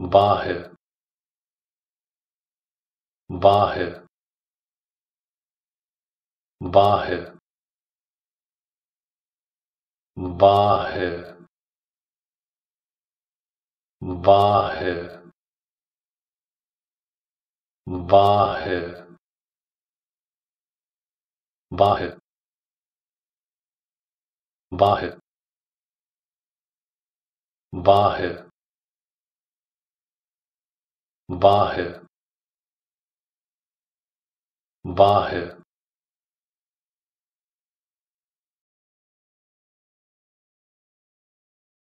वाह वाह वाह वाह वाह वाह वाह वाह वाह वाह वाह